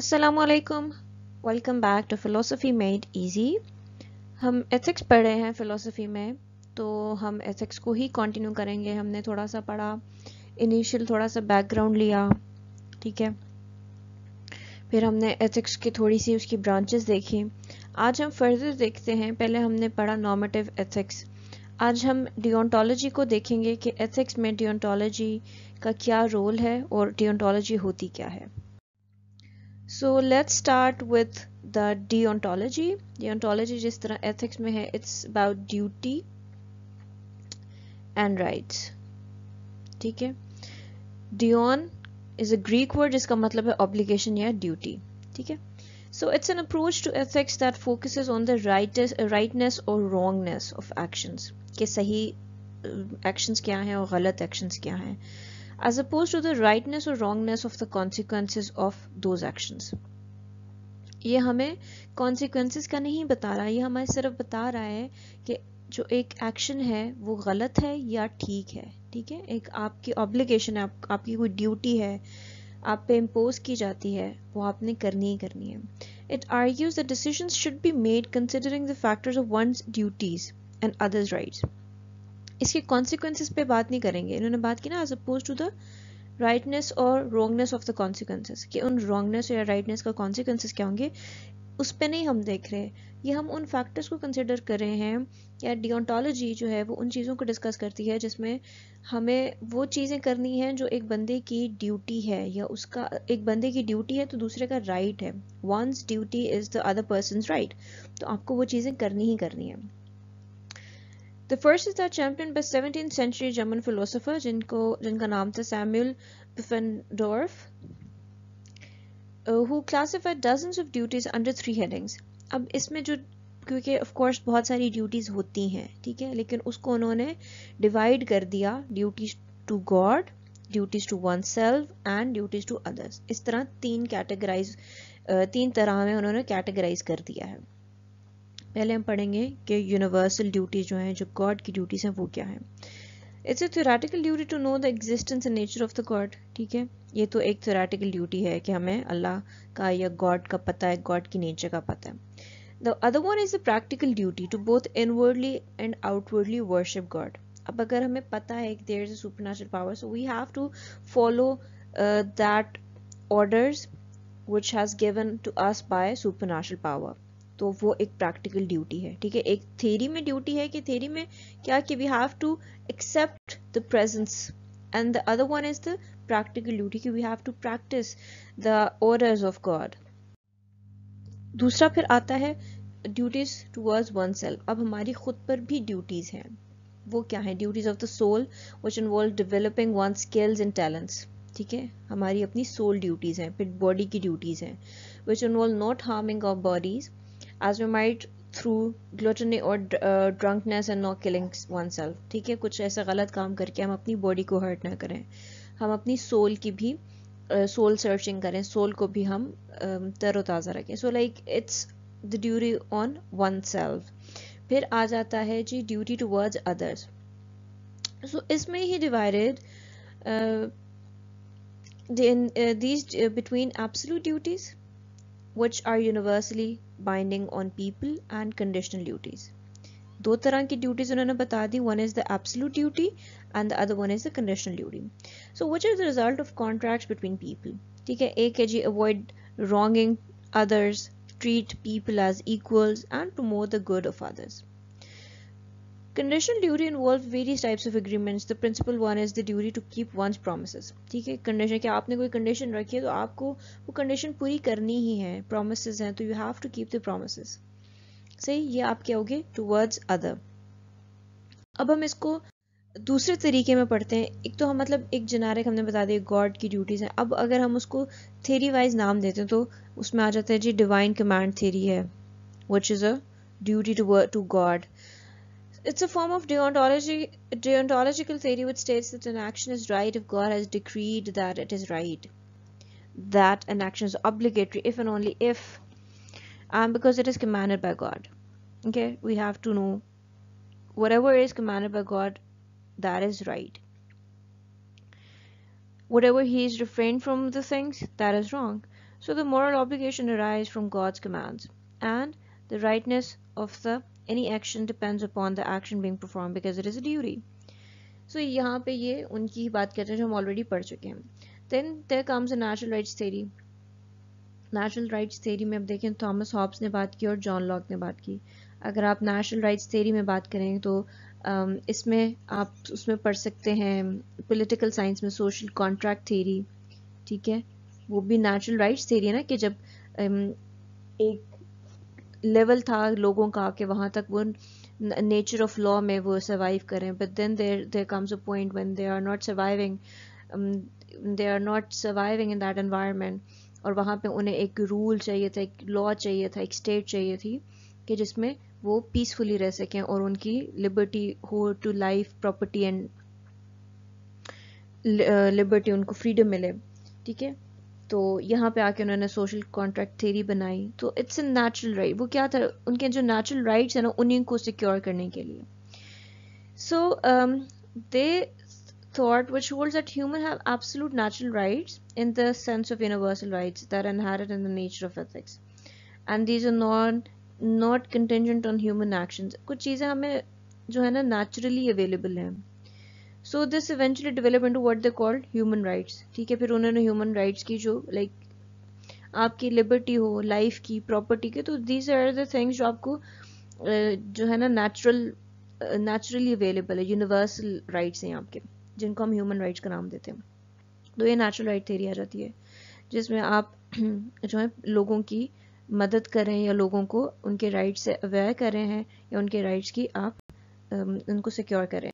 अस्सलाम welcome back to philosophy made easy हम ethics पढ़ रहे हैं फिलोसफी में तो हम एथिक्स को ही कंटिन्यू करेंगे हमने थोड़ा सा पढ़ा इनिशियल थोड़ा सा बैकग्राउंड लिया ठीक है फिर हमने एथिक्स की थोड़ी सी उसकी ब्रांचेस देखी आज हम फर्दर देखते हैं पहले हमने पढ़ा नॉर्मेटिव एथिक्स आज हम डिओंटोलॉजी को देखेंगे कि एथिक्स में डिओन्टोलॉजी का क्या रोल है और डिओंटोलॉजी होती क्या है so let's start with the deontology deontology जिस तरह एथिक्स में है it's about duty and rights ठीक है deon is a Greek word जिसका मतलब है ऑब्लिगेशन या ड्यूटी ठीक है so it's an approach to ethics that focuses on the right rightness और रॉन्गनेस ऑफ एक्शंस के सही एक्शंस uh, क्या हैं और गलत एक्शंस क्या हैं as opposed to the rightness or wrongness of the consequences of those actions. ये हमें consequences का नहीं बता रहा ये हमें सिर्फ बता रहा है कि जो एक action है वो गलत है या ठीक है ठीक है एक आपकी ऑब्लिगेशन है आप, आपकी कोई ड्यूटी है आप पे इम्पोज की जाती है वो आपने करनी ही करनी है it argues the decision should be made considering the factors of one's duties and others rights इसके कॉन्सिक्वेंसेस पे बात नहीं करेंगे इन्होंने बात की ना as opposed to the rightness और रोंगनेस ऑफ द कॉन्सिक्वेंसेज कि उन रोंगनेस या राइटनेस का कॉन्सिक्वेंसेज क्या होंगे उस पर नहीं हम देख रहे ये हम उन फैक्टर्स को कंसिडर कर रहे हैं या डिओंटोलॉजी जो है वो उन चीज़ों को डिस्कस करती है जिसमें हमें वो चीज़ें करनी हैं जो एक बंदे की ड्यूटी है या उसका एक बंदे की ड्यूटी है तो दूसरे का राइट right है one's duty is the other person right तो आपको वो चीज़ें करनी ही करनी है the first is the champion by seventeen century German philosopher जिनको जिनका नाम था Samuel Pufendorf who classified dozen of duties under three headings अब इसमें जो क्योंकि ऑफ कोर्स बहुत सारी ड्यूटीज़ होती हैं ठीक है लेकिन उसको उन्होंने डिवाइड कर दिया duties to God duties to oneself and duties to others इस तरह तीन कैटेगराइज uh, तीन तरह में उन्होंने कैटेगराइज कर दिया है पहले हम पढ़ेंगे कि यूनिवर्सल ड्यूटी जो है जो गॉड की ड्यूटीज़ हैं वो क्या है it's a theoretical duty to know the existence and nature of the God ठीक है ये तो एक थोरेटिकल ड्यूटी है कि हमें अल्लाह का या गॉड का पता है गॉड की नेचर का पता है the other one is a practical duty to both inwardly and outwardly worship God अब अगर हमें पता है कि there is a super power so we have to follow that orders which has given to us by supernatural power तो वो एक practical duty है ठीक है एक थेरी में ड्यूटी है कि थेरी में क्या कि we have to accept the presence and the other one is the practical duty कि we have to practise the orders of God दूसरा फिर आता है ड्यूटीज टूवर्ड्स वन सेल्फ अब हमारी खुद पर भी ड्यूटीज हैं वो क्या है duties of the soul which involve developing one skills and talents ठीक है हमारी अपनी सोल ड्यूटीज हैं फिर बॉडी की ड्यूटीज हैं which involve not harming of bodies as we might through gluttony और drunkenness and not killing oneself ठीक है कुछ ऐसा गलत काम करके हम अपनी बॉडी को हर्ट ना करें हम अपनी सोल की भी सोल uh, सर्चिंग करें सोल को भी हम uh, तरोताज़ा रखें so like it's the duty on oneself फिर आ जाता है जी duty toward others so इसमें ही divided these between absolute duties which are universally binding on people and conditional duties. दो तरह की duties उन्होंने बता दी one is the absolute duty and the other one is the conditional duty. So which is the result of contracts between people? ठीक है एक है जी avoid wronging others, treat people as equals and promote the good of others. Conditional duty involve various types of agreements the principal one is the duty to keep one's promise ठीक है condition क्या आपने कोई condition रखी है तो आपको वो कंडीशन पूरी करनी ही है प्रोमिस हैं तो you have to keep the promise सही ये आप क्या होगे टूवर्ड्स अदर अब हम इसको दूसरे तरीके में पढ़ते हैं एक तो हम मतलब एक जेनारिक हमने बता दिया गॉड की ड्यूटीज़ हैं अब अगर हम उसको थेरी वाइज नाम देते हैं तो उसमें आ जाता है जी डिवाइन कमांड थेरी है which is a duty to to God it's a form of deontology, deontological theory which states that an action is right if God has decreed that it is right. That an action is obligatory if and only if, um, because it is commanded by God. Okay, we have to know whatever is commanded by God, that is right. Whatever he is refrained from the things, that is wrong. So the moral obligation arises from God's commands and the rightness of the any action depends upon the action being performed because it is a duty so यहाँ पे ये उनकी ही बात करते हैं जो हम already पढ़ चुके हैं then there comes a natural rights theory natural rights theory में अब देखें थॉमस हॉब्स ने बात की और जॉन लॉक ने बात की अगर आप नेशनल राइट्स थेरी में बात करें तो um, इसमें आप उसमें पढ़ सकते हैं पॉलिटिकल साइंस में सोशल कॉन्ट्रैक्ट थेरी ठीक है वो भी नेचुरल राइट्स थेरी है ना कि जब um, एक लेवल था लोगों का कि वहाँ तक वो नेचर ऑफ लॉ में वो सर्वाइव करें but then there there comes a point when they are not surviving they are not surviving in that environment और वहाँ पे उन्हें एक रूल चाहिए था एक लॉ चाहिए था एक स्टेट चाहिए थी कि जिसमें वो पीसफुली रह सकें और उनकी लिबर्टी हो to life property and liberty उनको फ्रीडम मिले ठीक है तो यहाँ पे आके उन्होंने सोशल कॉन्ट्रैक्ट थेरी बनाई तो इट्स ए नेचुरल राइट वो क्या था उनके जो नेचुरल राइट्स हैं ना उन्हीं को सिक्योर करने के लिए so they thought which holds that human have absolute natural rights in the sense of universal rights that inherit in the nature of ethics and these are not not contingent on human action कुछ चीज़ें हमें जो है ना naturally available हैं so this eventually develop to what the called human rights ठीक है फिर उन्होंने ह्यूमन राइट्स की जो लाइक like, आपकी लिबर्टी हो लाइफ की प्रॉपर्टी की तो दीज आर द थिंग्स जो आपको जो है ना नेचुरल नेचुरली अवेलेबल है यूनिवर्सल राइट्स हैं आपके जिनको हम ह्यूमन राइट्स का नाम देते हैं तो ये नेचुरल राइट थेरी आ जाती है जिसमें आप जो है लोगों की मदद करें या लोगों को उनके राइट्स से अवेयर करें हैं या उनके राइट्स की आप उनको सिक्योर करें